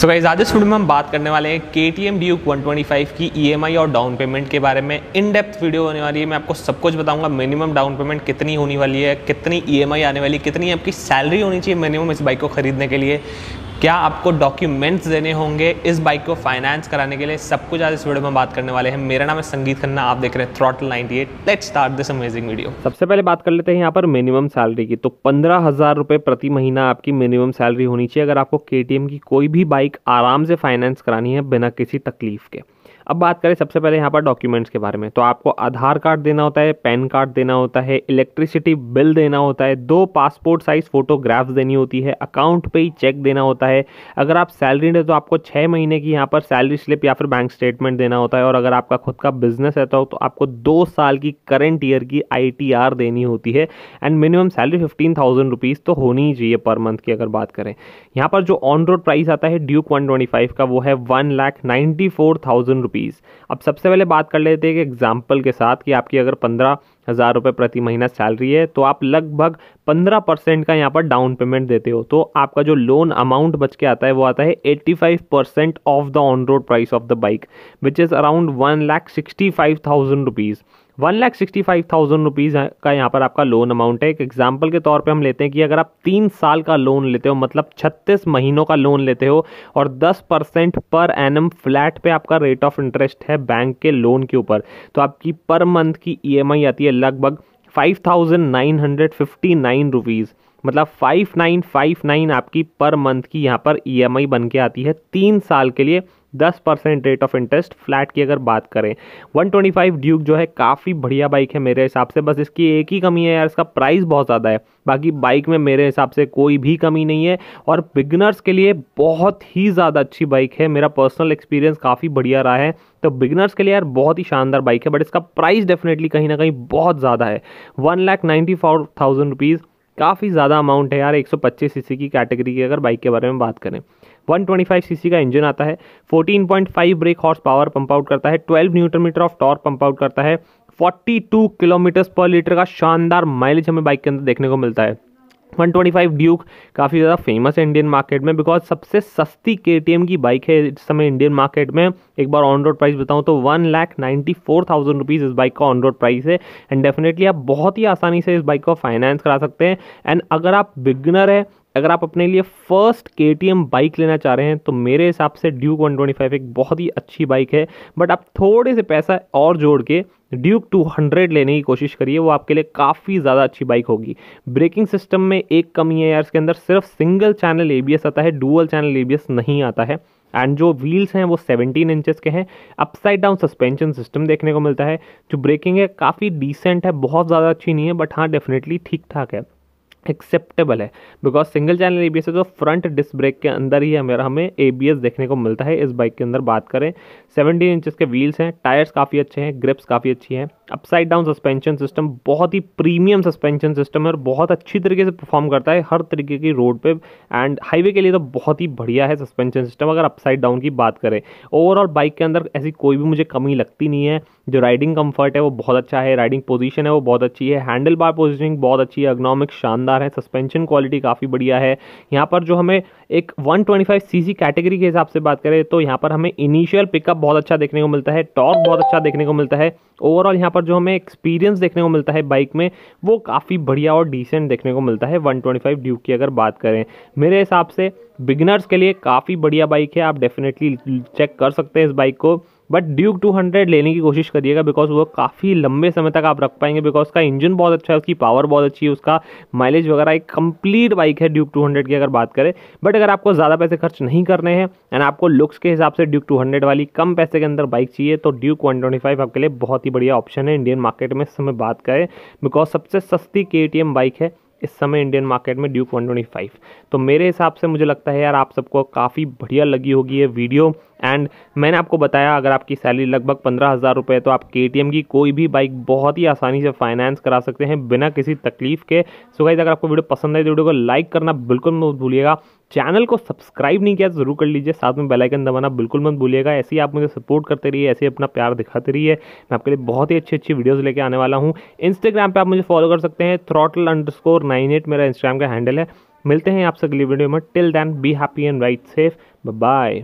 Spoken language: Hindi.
सो गाइज आज इस वीडियो में हम बात करने वाले हैं के टी एम ड्यूक वन की ई एम आई और डाउन पेमेंट के बारे में इन डेप्थ वीडियो होने वाली है मैं आपको सब कुछ बताऊंगा मिनिमम डाउन पेमेंट कितनी होने वाली है कितनी ई एम आई आने वाली कितनी आपकी सैलरी होनी चाहिए मिनिमम इस बाइक को खरीदने के लिए क्या आपको डॉक्यूमेंट्स देने होंगे इस बाइक को फाइनेंस कराने के लिए सब कुछ आज इस वीडियो में बात करने वाले हैं मेरा नाम है संगीत खन्ना आप देख रहे हैं throttle 98 let's start this amazing video सबसे पहले बात कर लेते हैं यहाँ पर मिनिमम सैलरी की तो पंद्रह हज़ार रुपये प्रति महीना आपकी मिनिमम सैलरी होनी चाहिए अगर आपको के की कोई भी बाइक बाइक आराम से फाइनेंस करानी है बिना किसी तकलीफ के अब बात करें सबसे पहले यहाँ पर डॉक्यूमेंट्स के बारे में तो आपको आधार कार्ड देना होता है पैन कार्ड देना होता है इलेक्ट्रिसिटी बिल देना होता है दो पासपोर्ट साइज फोटोग्राफ्स देनी होती है अकाउंट पे ही चेक देना होता है अगर आप सैलरी है तो आपको छः महीने की यहाँ पर सैलरी स्लिप या फिर बैंक स्टेटमेंट देना होता है और अगर आपका खुद का बिजनेस है तो, तो आपको दो साल की करेंट ईयर की आई देनी होती है and minimum salary fifteen thousand rupees तो होनी ही चाहिए पर मंथ की अगर बात करें यहाँ पर जो ऑन रोड प्राइस आता है ड्यूक वन का वो है one lakh ninety four thousand rupees fees अब सबसे पहले बात कर लेते हैं कि एग्जाम्पल के साथ कि आपकी अगर पंद्रह हज़ार रुपये प्रति महीना सैलरी है तो आप लगभग पंद्रह परसेंट का यहाँ पर डाउन पेमेंट देते हो तो आपका जो लोन अमाउंट बच के आता है वो आता है eighty five percent of the on road price of the bike which is around one lakh sixty five thousand rupees one lakh sixty five thousand rupees का यहाँ पर आपका लोन अमाउंट है एक एग्जाम्पल के तौर पे हम लेते हैं कि अगर आप तीन साल का लोन लेते हो मतलब छत्तीस महीनों का लोन लेते हो और दस परसेंट पर एन फ्लैट पे आपका रेट ऑफ इंटरेस्ट है बैंक के लोन के ऊपर तो आपकी पर मंथ की ई e आती है लगभग five thousand nine hundred fifty nine rupees मतलब फाइव नाइन फाइव नाइन आपकी पर मंथ की यहाँ पर ई e बन के आती है तीन साल के लिए दस percent rate of interest flat की अगर बात करें वन ट्वेंटी फाइव ड्यूक जो है काफ़ी बढ़िया बाइक है मेरे हिसाब से बस इसकी एक ही कमी है यार इसका प्राइस बहुत ज़्यादा है बाकी बाइक में मेरे हिसाब से कोई भी कमी नहीं है और बिगनर्स के लिए बहुत ही ज़्यादा अच्छी बाइक है मेरा पर्सनल एक्सपीरियंस काफ़ी बढ़िया रहा है तो बिगनर्स के लिए यार बहुत ही शानदार बाइक है बट इसका प्राइस डेफिनेटली कहीं ना कहीं बहुत ज़्यादा है one lakh ninety four thousand rupees काफ़ी ज़्यादा अमाउंट है यार एक सौ सी सी की कैटेगरी की अगर बाइक के बारे में बात करें 125 सीसी का इंजन आता है 14.5 brake horse power pump out करता है 12 newton meter of torque pump out करता है 42 किलोमीटर पर लीटर का शानदार माइलेज हमें बाइक के अंदर देखने को मिलता है 125 ड्यूक काफ़ी ज़्यादा फेमस है इंडियन मार्केट में बिकॉज सबसे सस्ती के की बाइक है इस समय इंडियन मार्केट में एक बार ऑन रोड प्राइस बताऊं तो one lakh ninety four thousand rupees इस बाइक का ऑन रोड प्राइस है एंड डेफिनेटली आप बहुत ही आसानी से इस बाइक को फाइनेंस करा सकते हैं एंड अगर आप बिगनर है अगर आप अपने लिए फर्स्ट के बाइक लेना चाह रहे हैं तो मेरे हिसाब से ड्यूक 125 एक बहुत ही अच्छी बाइक है बट आप थोड़े से पैसा और जोड़ के ड्यूक 200 लेने की कोशिश करिए वो आपके लिए काफ़ी ज़्यादा अच्छी बाइक होगी ब्रेकिंग सिस्टम में एक कमी है यार इसके अंदर सिर्फ सिंगल चैनल ए आता है डुअल चैनल ए नहीं आता है एंड जो व्हील्स हैं वो 17 इंचेस के हैं अपसाइड डाउन सस्पेंशन सिस्टम देखने को मिलता है जो ब्रेकिंग है काफ़ी डिसेंट है बहुत ज़्यादा अच्छी नहीं है बट हाँ डेफिनेटली ठीक ठाक है एक्सेप्टेबल है बिकॉज सिंगल चैनल एबीएस है तो फ्रंट डिस्क ब्रेक के अंदर ही हमें हमें एबीएस देखने को मिलता है इस बाइक के अंदर बात करें 17 इंचेस के व्हील्स हैं टायर्स काफ़ी अच्छे हैं ग्रिप्स काफ़ी अच्छी हैं अपसाइड डाउन सस्पेंशन सिस्टम बहुत ही प्रीमियम सस्पेंशन सिस्टम है और बहुत अच्छी तरीके से परफॉर्म करता है हर तरीके की रोड पे एंड हाईवे के लिए तो बहुत ही बढ़िया है सस्पेंशन सिस्टम अगर अपसाइड डाउन की बात करें ओवरऑल बाइक के अंदर ऐसी कोई भी मुझे कमी लगती नहीं है जो राइडिंग कंफर्ट है वो बहुत अच्छा है राइडिंग पोजिशन है वो बहुत अच्छी है हैंडल बार पोजिशनिंग बहुत अच्छी है अग्नॉमिक शानदार है सस्पेंशन क्वालिटी काफ़ी बढ़िया है यहाँ पर जो हमें एक वन ट्वेंटी कैटेगरी के हिसाब से बात करें तो यहाँ पर हमें इनिशियल पिकअप बहुत अच्छा देखने को मिलता है टॉर्क बहुत अच्छा देखने को मिलता है ओवरऑल यहाँ पर पर जो हमें एक्सपीरियंस देखने को मिलता है बाइक में वो काफ़ी बढ़िया और डिसेंट देखने को मिलता है 125 ड्यूक की अगर बात करें मेरे हिसाब से बिगनर्स के लिए काफ़ी बढ़िया बाइक है आप डेफिनेटली चेक कर सकते हैं इस बाइक को बट ड्यूक 200 लेने की कोशिश करिएगा बिकॉज वो काफ़ी लंबे समय तक आप रख पाएंगे बिकॉज उसका इंजन बहुत अच्छा है उसकी पावर बहुत अच्छी है उसका माइलेज वगैरह एक कंप्लीट बाइक है ड्यूक 200 की अगर बात करें बट अगर आपको ज़्यादा पैसे खर्च नहीं करने हैं एंड आपको लुक्स के हिसाब से ड्यूक टू वाली कम पैसे के अंदर बाइक चाहिए तो ड्यूक वन आपके लिए बहुत ही बढ़िया ऑप्शन है इंडियन मार्केट में इस समय बात करें बिकॉज सबसे सस्ती के बाइक है इस समय इंडियन मार्केट में ड्यूक 125 तो मेरे हिसाब से मुझे लगता है यार आप सबको काफ़ी बढ़िया लगी होगी ये वीडियो एंड मैंने आपको बताया अगर आपकी सैलरी लगभग पंद्रह हज़ार रुपये तो आप के की कोई भी बाइक बहुत ही आसानी से फाइनेंस करा सकते हैं बिना किसी तकलीफ के सो गाइज अगर आपको वीडियो पसंद आए तो वीडियो को लाइक करना बिल्कुल मत भूलिएगा चैनल को सब्सक्राइब नहीं किया तो ज़रूर कर लीजिए साथ में बेल आइकन दबाना बिल्कुल मत भूलिएगा ऐसे ही आप मुझे सपोर्ट करते रहिए ऐसे ही अपना प्यार दिखाते रहिए मैं आपके लिए बहुत ही अच्छी अच्छी वीडियोज़ लेके आने वाला हूँ इंस्टाग्राम पर आप मुझे फॉलो कर सकते हैं थ्रॉटल अंडर स्कोर नाइन एट मेरा इंस्टाग्राम का हैंडल है मिलते हैं आपसे अगली वीडियो में till then be happy and ride safe bye